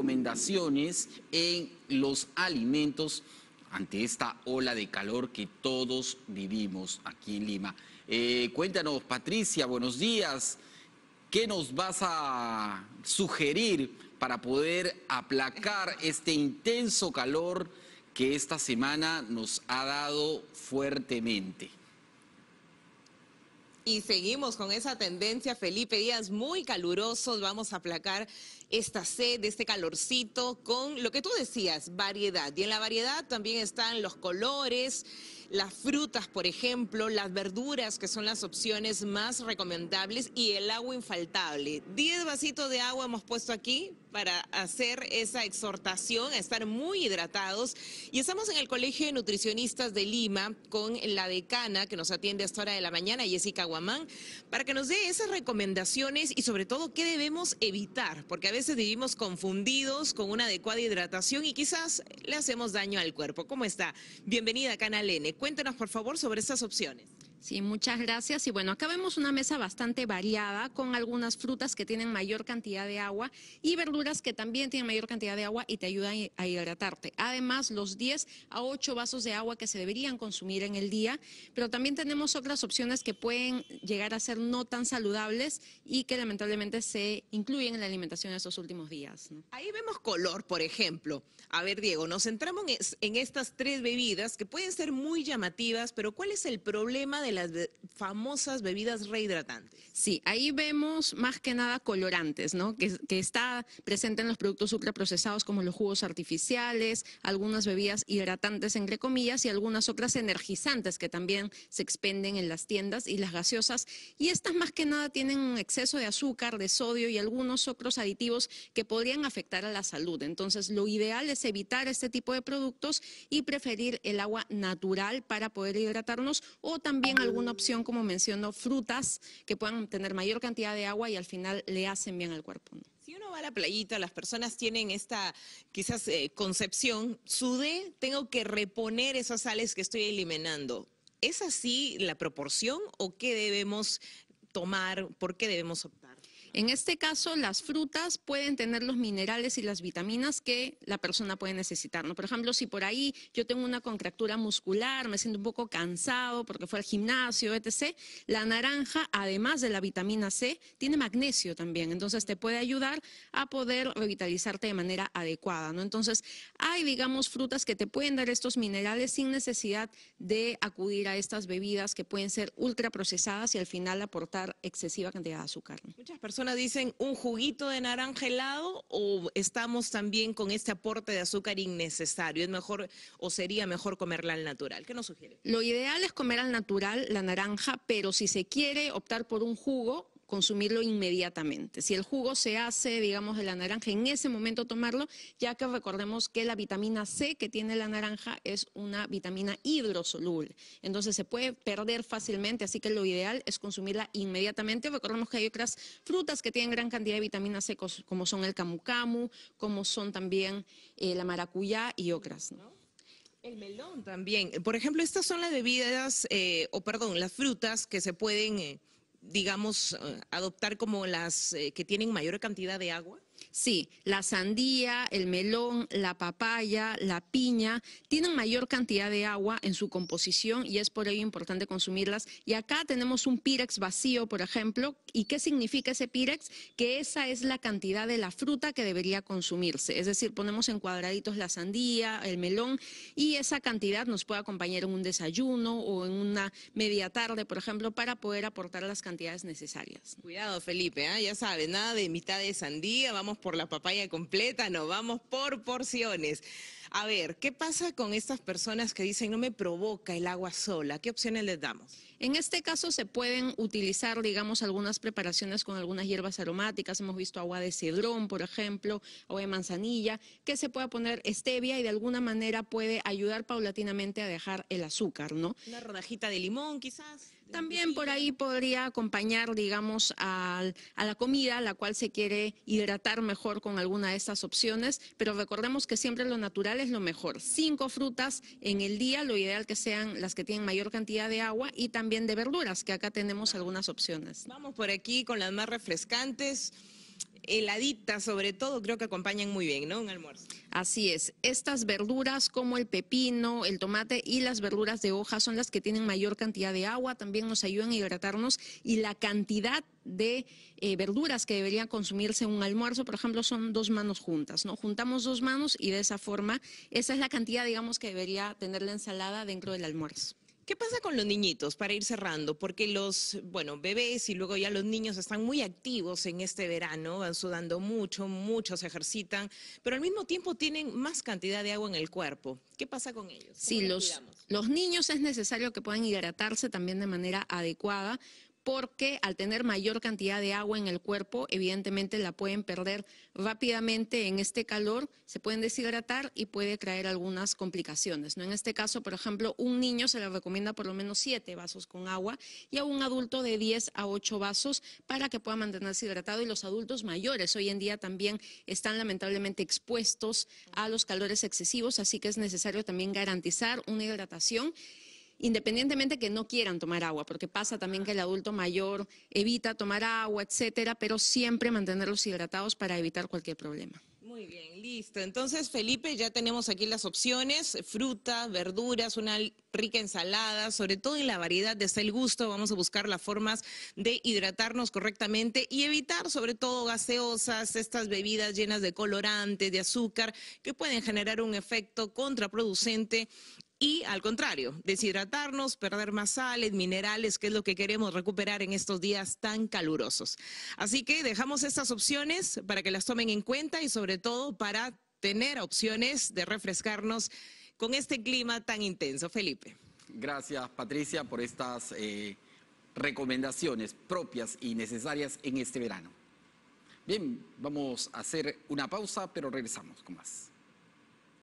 recomendaciones en los alimentos ante esta ola de calor que todos vivimos aquí en Lima. Eh, cuéntanos, Patricia, buenos días. ¿Qué nos vas a sugerir para poder aplacar este intenso calor que esta semana nos ha dado fuertemente? Y seguimos con esa tendencia, Felipe, días muy calurosos, vamos a aplacar esta sed, este calorcito con lo que tú decías, variedad. Y en la variedad también están los colores, las frutas, por ejemplo, las verduras, que son las opciones más recomendables, y el agua infaltable. Diez vasitos de agua hemos puesto aquí para hacer esa exhortación a estar muy hidratados. Y estamos en el Colegio de Nutricionistas de Lima con la decana que nos atiende a esta hora de la mañana, Jessica Guamán, para que nos dé esas recomendaciones y sobre todo qué debemos evitar, porque a veces vivimos confundidos con una adecuada hidratación y quizás le hacemos daño al cuerpo. ¿Cómo está? Bienvenida a Canal N. Cuéntenos, por favor, sobre estas opciones. Sí, muchas gracias. Y bueno, acá vemos una mesa bastante variada con algunas frutas que tienen mayor cantidad de agua y verduras que también tienen mayor cantidad de agua y te ayudan a hidratarte. Además, los 10 a 8 vasos de agua que se deberían consumir en el día, pero también tenemos otras opciones que pueden llegar a ser no tan saludables y que lamentablemente se incluyen en la alimentación en estos últimos días. Ahí vemos color, por ejemplo. A ver, Diego, nos centramos en estas tres bebidas que pueden ser muy llamativas, pero ¿cuál es el problema de las famosas bebidas rehidratantes. Sí, ahí vemos más que nada colorantes, ¿no? Que, que, está presente en los productos ultraprocesados como los jugos artificiales, algunas bebidas hidratantes, entre comillas, y algunas otras energizantes que también se expenden en las tiendas y las gaseosas. Y estas más que nada tienen un exceso de azúcar, de sodio y algunos otros aditivos que podrían afectar a la salud. Entonces, lo ideal es evitar este tipo de productos y preferir el agua natural para poder hidratarnos o también alguna opción, como mencionó, frutas que puedan tener mayor cantidad de agua y al final le hacen bien al cuerpo. Si uno va a la playita, las personas tienen esta quizás eh, concepción, sude, tengo que reponer esas sales que estoy eliminando. ¿Es así la proporción o qué debemos tomar, por qué debemos optar? En este caso, las frutas pueden tener los minerales y las vitaminas que la persona puede necesitar. ¿no? Por ejemplo, si por ahí yo tengo una contractura muscular, me siento un poco cansado porque fue al gimnasio, etc., la naranja, además de la vitamina C, tiene magnesio también. Entonces, te puede ayudar a poder revitalizarte de manera adecuada. ¿no? Entonces, hay, digamos, frutas que te pueden dar estos minerales sin necesidad de acudir a estas bebidas que pueden ser ultraprocesadas y al final aportar excesiva cantidad de azúcar. Muchas personas dicen un juguito de naranja helado o estamos también con este aporte de azúcar innecesario? ¿Es mejor o sería mejor comerla al natural? ¿Qué nos sugiere? Lo ideal es comer al natural la naranja, pero si se quiere optar por un jugo, consumirlo inmediatamente. Si el jugo se hace, digamos, de la naranja, en ese momento tomarlo, ya que recordemos que la vitamina C que tiene la naranja es una vitamina hidrosoluble. Entonces se puede perder fácilmente, así que lo ideal es consumirla inmediatamente. Recordemos que hay otras frutas que tienen gran cantidad de vitamina C, como son el camu camu, como son también eh, la maracuyá y otras. El melón también. Por ejemplo, estas son las bebidas, eh, o perdón, las frutas que se pueden eh, digamos, eh, adoptar como las eh, que tienen mayor cantidad de agua? Sí, la sandía, el melón, la papaya, la piña tienen mayor cantidad de agua en su composición y es por ello importante consumirlas. Y acá tenemos un pirex vacío, por ejemplo. ¿Y qué significa ese pírex? Que esa es la cantidad de la fruta que debería consumirse. Es decir, ponemos en cuadraditos la sandía, el melón y esa cantidad nos puede acompañar en un desayuno o en una media tarde, por ejemplo, para poder aportar las cantidades necesarias. Cuidado, Felipe, ¿eh? ya sabes, nada de mitad de sandía, vamos por la papaya completa, no, vamos por porciones. A ver, ¿qué pasa con estas personas que dicen no me provoca el agua sola? ¿Qué opciones les damos? En este caso se pueden utilizar, digamos, algunas preparaciones con algunas hierbas aromáticas. Hemos visto agua de cedrón, por ejemplo, o de manzanilla, que se pueda poner stevia y de alguna manera puede ayudar paulatinamente a dejar el azúcar, ¿no? Una rodajita de limón, quizás. También por ahí podría acompañar, digamos, a la comida, la cual se quiere hidratar mejor con alguna de estas opciones, pero recordemos que siempre lo natural es lo mejor. Cinco frutas en el día, lo ideal que sean las que tienen mayor cantidad de agua y también también de verduras, que acá tenemos algunas opciones. Vamos por aquí con las más refrescantes heladitas sobre todo, creo que acompañan muy bien, ¿no? Un almuerzo. Así es. Estas verduras como el pepino, el tomate y las verduras de hoja son las que tienen mayor cantidad de agua, también nos ayudan a hidratarnos y la cantidad de eh, verduras que deberían consumirse en un almuerzo, por ejemplo, son dos manos juntas, ¿no? Juntamos dos manos y de esa forma, esa es la cantidad, digamos, que debería tener la ensalada dentro del almuerzo. ¿Qué pasa con los niñitos para ir cerrando? Porque los, bueno, bebés y luego ya los niños están muy activos en este verano, van sudando mucho, muchos se ejercitan, pero al mismo tiempo tienen más cantidad de agua en el cuerpo. ¿Qué pasa con ellos? Sí, los, los niños es necesario que puedan hidratarse también de manera adecuada porque al tener mayor cantidad de agua en el cuerpo, evidentemente la pueden perder rápidamente en este calor, se pueden deshidratar y puede traer algunas complicaciones. En este caso, por ejemplo, un niño se le recomienda por lo menos siete vasos con agua y a un adulto de diez a ocho vasos para que pueda mantenerse hidratado y los adultos mayores hoy en día también están lamentablemente expuestos a los calores excesivos, así que es necesario también garantizar una hidratación independientemente que no quieran tomar agua, porque pasa también que el adulto mayor evita tomar agua, etcétera, pero siempre mantenerlos hidratados para evitar cualquier problema. Muy bien, listo. Entonces, Felipe, ya tenemos aquí las opciones, frutas, verduras, una rica ensalada, sobre todo en la variedad de el gusto, vamos a buscar las formas de hidratarnos correctamente y evitar sobre todo gaseosas, estas bebidas llenas de colorantes, de azúcar, que pueden generar un efecto contraproducente y al contrario, deshidratarnos, perder más sales, minerales, que es lo que queremos recuperar en estos días tan calurosos. Así que dejamos estas opciones para que las tomen en cuenta y sobre todo para tener opciones de refrescarnos con este clima tan intenso. Felipe. Gracias Patricia por estas eh, recomendaciones propias y necesarias en este verano. Bien, vamos a hacer una pausa, pero regresamos con más.